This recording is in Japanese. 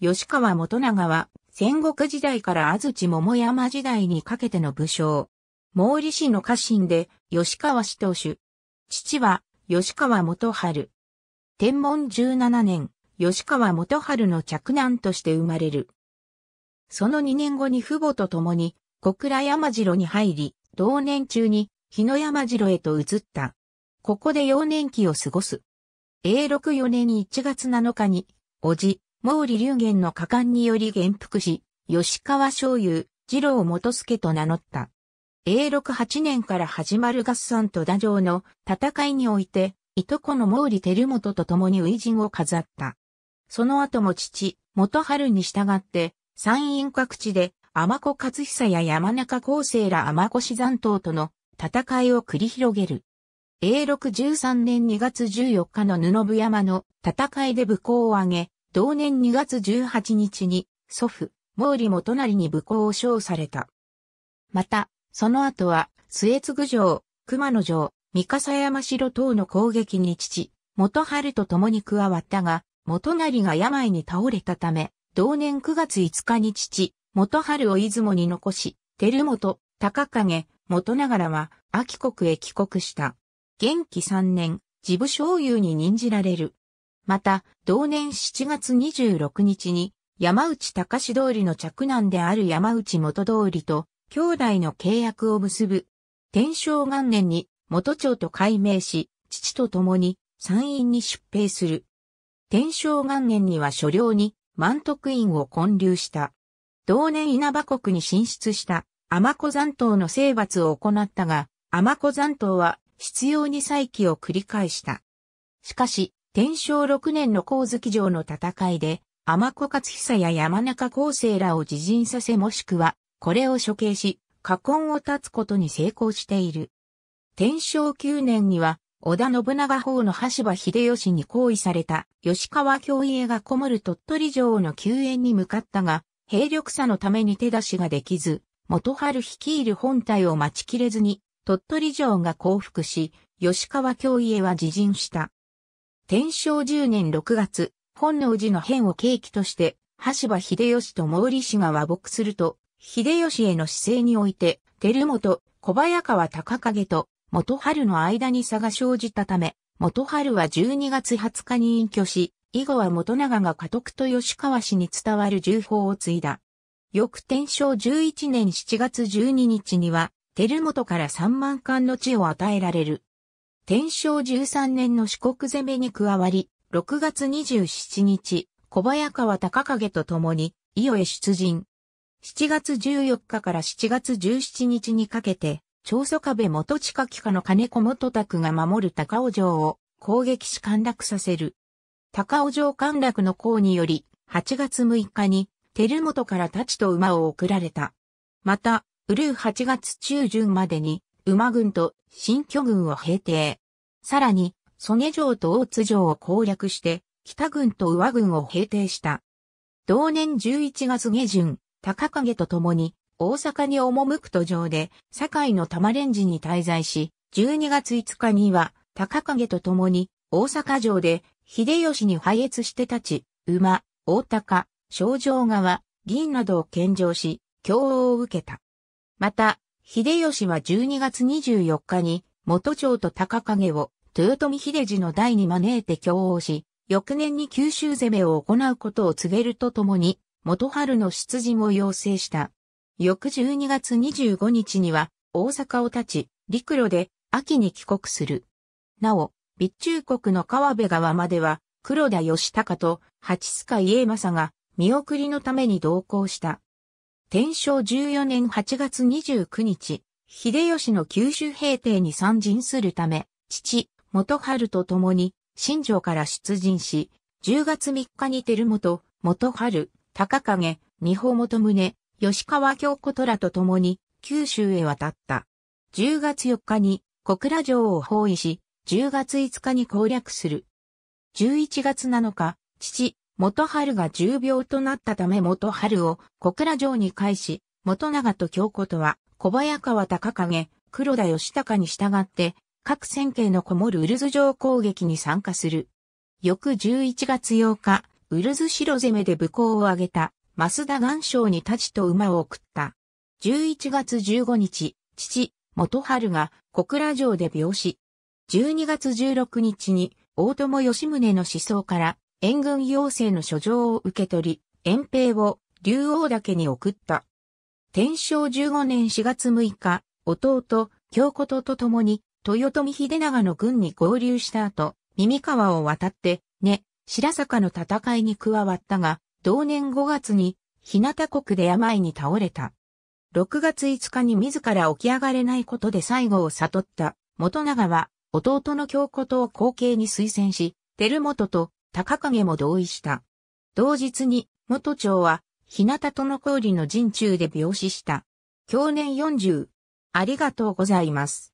吉川元長は、戦国時代から安土桃山時代にかけての武将。毛利氏の家臣で、吉川氏当主。父は、吉川元春。天文17年、吉川元春の着男として生まれる。その2年後に父母と共に、小倉山城に入り、同年中に、日野山城へと移った。ここで幼年期を過ごす。永禄4年1月7日に、叔父、毛利龍元の果敢により元服し、吉川昭雄、二郎元助と名乗った。永禄8年から始まる合算と打城の戦いにおいて、いとこの毛利輝元と共に初陣を飾った。その後も父、元春に従って、山陰各地で、天子勝久や山中厚生ら天子志山東との戦いを繰り広げる。永禄13年2月14日の布部山の戦いで武功を挙げ、同年2月18日に祖父、毛利元成に武功を称された。また、その後は、末継城、熊野城、三笠山城等の攻撃に父、元春と共に加わったが、元成が病に倒れたため、同年9月5日に父、元春を出雲に残し、照本、高影、元ながらは、秋国へ帰国した。元気3年、自部将友に任じられる。また、同年7月26日に、山内隆通りの着難である山内元通りと、兄弟の契約を結ぶ。天正元年に、元町と改名し、父と共に、参院に出兵する。天正元年には所領に、満徳院を建立した。同年稲葉国に進出した、天子残党の征伐を行ったが、天子残党は、必要に再起を繰り返した。しかし、天正6年の光月城の戦いで、天子勝久や山中康生らを自陣させもしくは、これを処刑し、禍根を断つことに成功している。天正9年には、織田信長法の橋場秀吉に行為された吉川京家がこもる鳥取城の救援に向かったが、兵力差のために手出しができず、元春率いる本体を待ちきれずに、鳥取城が降伏し、吉川京家は自陣した。天正10年6月、本能寺の変を契機として、橋場秀吉と毛利氏が和睦すると、秀吉への姿勢において、照本、小早川高影と元春の間に差が生じたため、元春は12月20日に隠居し、以後は元長が家督と吉川氏に伝わる重宝を継いだ。翌天正11年7月12日には、照本から3万貫の地を与えられる。天正13年の四国攻めに加わり、6月27日、小早川高影と共に、伊予へ出陣。7月14日から7月17日にかけて、長祖壁元近帰下の金子元拓が守る高尾城を攻撃し陥落させる。高尾城陥落の功により、8月6日に、照本から太刀と馬を送られた。また、ウる8月中旬までに、馬軍と新居軍を平定。さらに、曽根城と大津城を攻略して、北軍と上軍を平定した。同年11月下旬、高影と共に、大阪に赴く途上で、堺の玉連寺に滞在し、12月5日には、高影と共に、大阪城で、秀吉に拝越して立ち、馬、大高、小城川、銀などを献上し、共応を受けた。また、秀吉は12月24日に、元朝と高影を、豊臣秀次の代に招いて共応し、翌年に九州攻めを行うことを告げるとともに、元春の出陣を要請した。翌12月25日には、大阪を立ち、陸路で、秋に帰国する。なお、備中国の川辺川までは、黒田義高と八塚家政が、見送りのために同行した。天正14年8月29日、秀吉の九州平定に参陣するため、父、元春と共に、新城から出陣し、10月3日に照本、元春、高影、二保元宗、吉川京子虎と共に、九州へ渡った。10月4日に、小倉城を包囲し、10月5日に攻略する。11月7日、父、元春が重病となったため元春を小倉城に返し、元長と京子とは小早川高影、黒田義高に従って、各戦形のこもるウルズ城攻撃に参加する。翌11月8日、ウルズ城攻めで武功を挙げた、増田岩章に太刀と馬を送った。11月15日、父、元春が小倉城で病死。12月16日に、大友義宗の思想から援軍要請の書状を受け取り、遠兵を竜王岳に送った。天正15年4月6日、弟、京子と共に、豊臣秀長の軍に合流した後、耳川を渡って、ね、白坂の戦いに加わったが、同年5月に、日向国で病に倒れた。6月5日に自ら起き上がれないことで最後を悟った、元長は、弟の京子とを後継に推薦し、照本と高影も同意した。同日に、元長は、日向との氷の陣中で病死した。去年40。ありがとうございます。